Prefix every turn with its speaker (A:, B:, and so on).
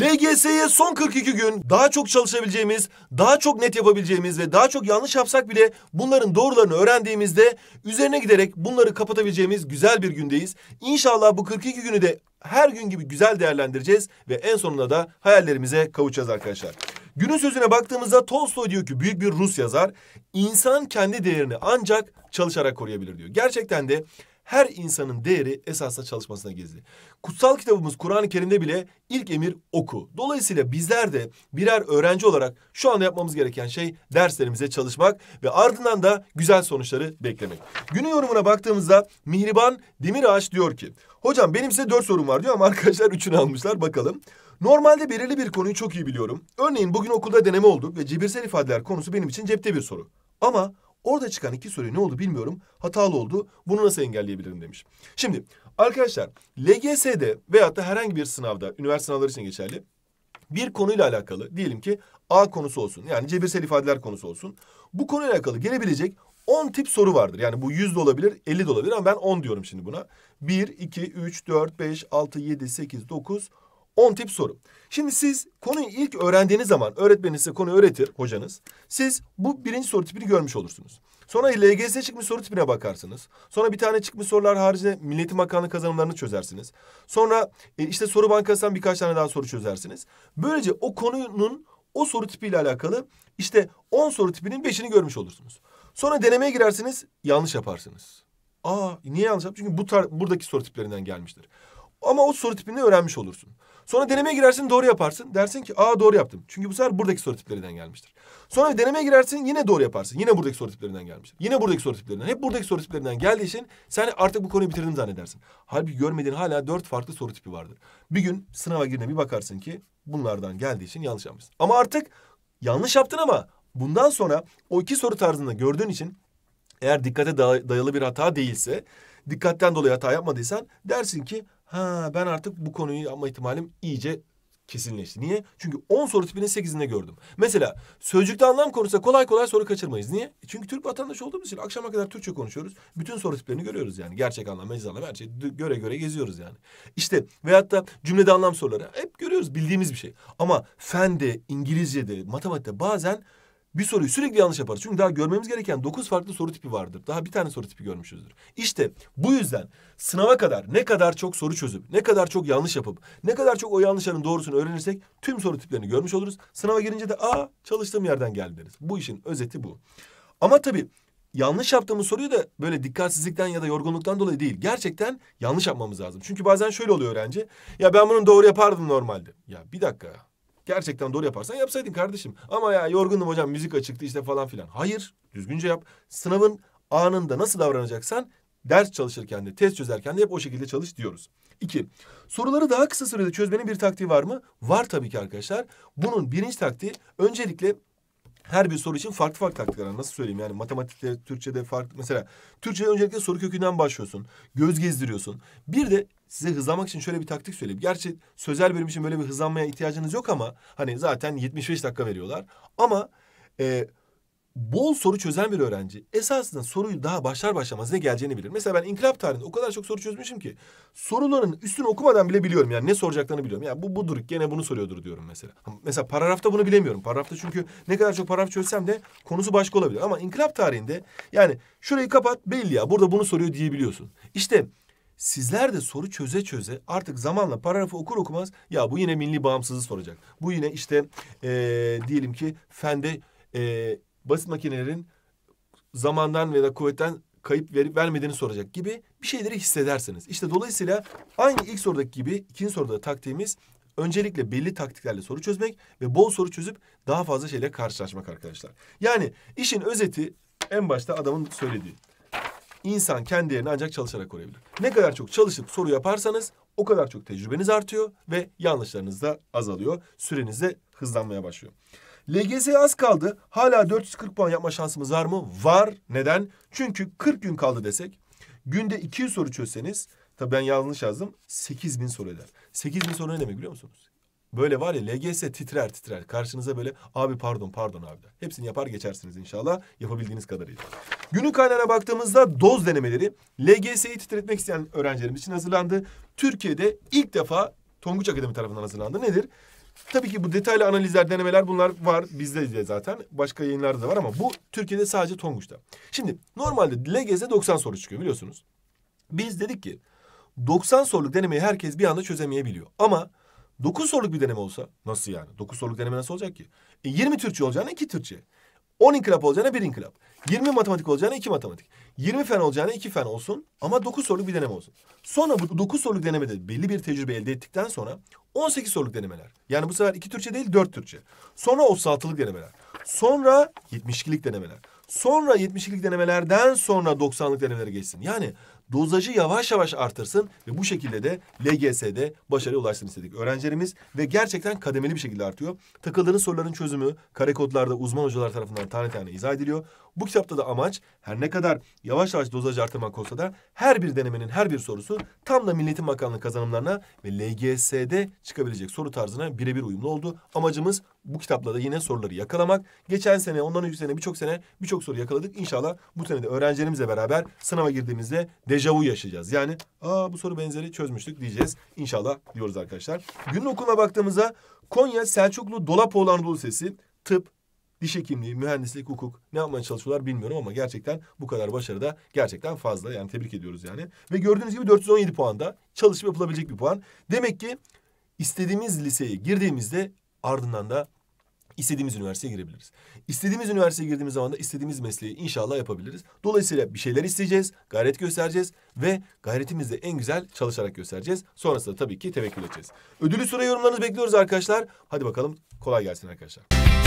A: LGS'ye son 42 gün daha çok çalışabileceğimiz, daha çok net yapabileceğimiz ve daha çok yanlış yapsak bile bunların doğrularını öğrendiğimizde üzerine giderek bunları kapatabileceğimiz güzel bir gündeyiz. İnşallah bu 42 günü de her gün gibi güzel değerlendireceğiz ve en sonunda da hayallerimize kavuşacağız arkadaşlar. Günün sözüne baktığımızda Tolstoy diyor ki büyük bir Rus yazar, insan kendi değerini ancak çalışarak koruyabilir diyor. Gerçekten de her insanın değeri esasla çalışmasına gizli. Kutsal kitabımız Kur'an-ı Kerim'de bile ilk emir oku. Dolayısıyla bizler de birer öğrenci olarak şu anda yapmamız gereken şey derslerimize çalışmak ve ardından da güzel sonuçları beklemek. Günün yorumuna baktığımızda Mihriban Demirağaç diyor ki... Hocam benim size dört sorum var diyor ama arkadaşlar üçünü almışlar bakalım. Normalde belirli bir konuyu çok iyi biliyorum. Örneğin bugün okulda deneme olduk ve cebirsel ifadeler konusu benim için cepte bir soru. Ama Orada çıkan iki soru ne oldu bilmiyorum. Hatalı oldu. Bunu nasıl engelleyebilirim demiş. Şimdi arkadaşlar LGS'de veyahut da herhangi bir sınavda, üniversite sınavları için geçerli. Bir konuyla alakalı diyelim ki A konusu olsun. Yani cebirsel ifadeler konusu olsun. Bu konuyla alakalı gelebilecek 10 tip soru vardır. Yani bu 100 de olabilir, 50 de olabilir ama ben 10 diyorum şimdi buna. 1, 2, 3, 4, 5, 6, 7, 8, 9, 10. 10 tip soru. Şimdi siz konuyu ilk öğrendiğiniz zaman öğretmeniniz size konuyu öğretir hocanız. Siz bu birinci soru tipini görmüş olursunuz. Sonra LGS çıkmış soru tipine bakarsınız. Sonra bir tane çıkmış sorular haricinde Milleti Bakanlığı kazanımlarını çözersiniz. Sonra e, işte soru bankasından birkaç tane daha soru çözersiniz. Böylece o konunun o soru tipiyle alakalı işte 10 soru tipinin 5'ini görmüş olursunuz. Sonra denemeye girersiniz yanlış yaparsınız. Aa niye yanlış yap? Çünkü bu tar, buradaki soru tiplerinden gelmiştir. Ama o soru tipini öğrenmiş olursunuz. Sonra denemeye girersin doğru yaparsın. Dersin ki aa doğru yaptım. Çünkü bu sefer buradaki soru tiplerinden gelmiştir. Sonra denemeye girersin yine doğru yaparsın. Yine buradaki soru tiplerinden gelmiştir. Yine buradaki soru tiplerinden. Hep buradaki soru tiplerinden geldiği için sen artık bu konuyu bitirdim zannedersin. Halbuki görmediğin hala dört farklı soru tipi vardır. Bir gün sınava girdiğinde bir bakarsın ki bunlardan geldiği için yanlış yapmışsın. Ama artık yanlış yaptın ama bundan sonra o iki soru tarzında gördüğün için eğer dikkate dayalı bir hata değilse dikkatten dolayı hata yapmadıysan dersin ki Ha ben artık bu konuyu yapma ihtimalim iyice kesinleşti. Niye? Çünkü 10 soru tipinin 8'inde gördüm. Mesela sözcükte anlam konusunda kolay kolay soru kaçırmayız. Niye? E çünkü Türk vatandaşı olduğumuz için akşama kadar Türkçe konuşuyoruz. Bütün soru tiplerini görüyoruz yani. Gerçek anlam, mecaz anlam her şeyi göre göre geziyoruz yani. İşte veyahut da cümlede anlam soruları hep görüyoruz. Bildiğimiz bir şey. Ama fende, İngilizce'de, matematikte bazen bir soruyu sürekli yanlış yaparız. Çünkü daha görmemiz gereken dokuz farklı soru tipi vardır. Daha bir tane soru tipi görmüşüzdür. İşte bu yüzden sınava kadar ne kadar çok soru çözüp, ne kadar çok yanlış yapıp, ne kadar çok o yanlışların doğrusunu öğrenirsek tüm soru tiplerini görmüş oluruz. Sınava girince de aa çalıştığım yerden geldi deriz. Bu işin özeti bu. Ama tabii yanlış yaptığımız soruyu da böyle dikkatsizlikten ya da yorgunluktan dolayı değil. Gerçekten yanlış yapmamız lazım. Çünkü bazen şöyle oluyor öğrenci. Ya ben bunu doğru yapardım normalde. Ya bir dakika Gerçekten doğru yaparsan yapsaydın kardeşim. Ama ya yorgundum hocam müzik açıktı işte falan filan. Hayır düzgünce yap. Sınavın anında nasıl davranacaksan ders çalışırken de test çözerken de hep o şekilde çalış diyoruz. İki, soruları daha kısa sürede çözmenin bir taktiği var mı? Var tabii ki arkadaşlar. Bunun birinci taktiği öncelikle her bir soru için farklı farklı taktikler var. Nasıl söyleyeyim yani matematikte, Türkçe'de farklı. Mesela Türkçe'de öncelikle soru kökünden başlıyorsun. Göz gezdiriyorsun. Bir de size hızlamak için şöyle bir taktik söyleyeyim. Gerçi sözel bölüm için böyle bir hızlanmaya ihtiyacınız yok ama... ...hani zaten 75 dakika veriyorlar. Ama... E, bol soru çözen bir öğrenci esasında soruyu daha başlar başlamaz ne geleceğini bilir. Mesela ben inkılap tarihinde o kadar çok soru çözmüşüm ki soruların üstünü okumadan bile biliyorum. Yani ne soracaklarını biliyorum. Ya yani bu budur gene bunu soruyordur diyorum mesela. Mesela paragrafta bunu bilemiyorum. Paragrafta çünkü ne kadar çok paragraf çözsem de konusu başka olabilir. Ama inkılap tarihinde yani şurayı kapat belli ya burada bunu soruyor diyebiliyorsun. İşte Sizler de soru çöze çöze artık zamanla paragrafı okur okumaz ya bu yine milli bağımsızlığı soracak. Bu yine işte ee, diyelim ki fende ee, basit makinelerin zamandan veya kuvvetten kayıp verip vermediğini soracak gibi bir şeyleri hissedersiniz. İşte dolayısıyla aynı ilk sorudaki gibi ikinci soruda taktiğimiz öncelikle belli taktiklerle soru çözmek ve bol soru çözüp daha fazla şeyle karşılaşmak arkadaşlar. Yani işin özeti en başta adamın söylediği. İnsan kendi yerini ancak çalışarak koruyabilir. Ne kadar çok çalışıp soru yaparsanız o kadar çok tecrübeniz artıyor ve yanlışlarınız da azalıyor. Süreniz de hızlanmaya başlıyor. LGS az kaldı. Hala 440 puan yapma şansımız var mı? Var. Neden? Çünkü 40 gün kaldı desek. Günde 200 soru çözseniz. tabi ben yanlış yazdım. 8000 soru eder. 8000 soru ne demek biliyor musunuz? Böyle var ya LGS titrer titrer. Karşınıza böyle abi pardon pardon abi Hepsini yapar geçersiniz inşallah yapabildiğiniz kadarıyla. Günün kaynağına baktığımızda doz denemeleri LGS'yi titretmek isteyen öğrencilerimiz için hazırlandı. Türkiye'de ilk defa Tonguç Akademi tarafından hazırlandı. Nedir? Tabii ki bu detaylı analizler, denemeler bunlar var. Bizde de zaten. Başka yayınlarda da var ama bu Türkiye'de sadece Tonguç'ta. Şimdi normalde LGS'de 90 soru çıkıyor biliyorsunuz. Biz dedik ki 90 soruluk denemeyi herkes bir anda çözemeyebiliyor. Ama 9 soruluk bir deneme olsa nasıl yani? 9 soruluk deneme nasıl olacak ki? E, 20 Türkçe olacağına 2 Türkçe. 10 inkılap olacağına 1 inkılap. 20 matematik olacağına 2 matematik. 20 fen olacağına 2 fen olsun ama 9 soruluk bir deneme olsun. Sonra bu 9 soruluk denemede belli bir tecrübe elde ettikten sonra 18 soruluk denemeler. Yani bu sefer 2 Türkçe değil 4 Türkçe. Sonra 36'lık denemeler. Sonra 72'lik denemeler. Sonra 72'lik denemelerden sonra 90'lık denemelere geçsin. Yani dozajı yavaş yavaş artırsın ve bu şekilde de LGS'de başarıya ulaşsın istedik öğrencilerimiz ve gerçekten kademeli bir şekilde artıyor. Takıldığınız soruların çözümü kare kodlarda uzman hocalar tarafından tane tane izah ediliyor. Bu kitapta da amaç her ne kadar yavaş yavaş dozaj artırmak olsa da her bir denemenin her bir sorusu tam da Milliyetin Bakanlığı kazanımlarına ve LGS'de çıkabilecek soru tarzına birebir uyumlu oldu. Amacımız bu kitapla da yine soruları yakalamak. Geçen sene, ondan önceki sene birçok sene birçok soru yakaladık. İnşallah bu sene de öğrencilerimizle beraber sınava girdiğimizde dejavu yaşayacağız. Yani aa bu soru benzeri çözmüştük diyeceğiz. İnşallah diyoruz arkadaşlar. Günün okuluna baktığımızda Konya Selçuklu Dolapoğlu Anadolu Sesi, tıp, diş hekimliği, mühendislik, hukuk ne yapmaya çalışıyorlar bilmiyorum ama gerçekten bu kadar başarı da gerçekten fazla. Yani tebrik ediyoruz yani. Ve gördüğünüz gibi 417 puanda çalışıp yapılabilecek bir puan. Demek ki istediğimiz liseye girdiğimizde ardından da istediğimiz üniversiteye girebiliriz. İstediğimiz üniversiteye girdiğimiz zaman da istediğimiz mesleği inşallah yapabiliriz. Dolayısıyla bir şeyler isteyeceğiz, gayret göstereceğiz ve gayretimizle en güzel çalışarak göstereceğiz. Sonrasında tabii ki tevekkül edeceğiz. Ödülü süre yorumlarınızı bekliyoruz arkadaşlar. Hadi bakalım kolay gelsin arkadaşlar.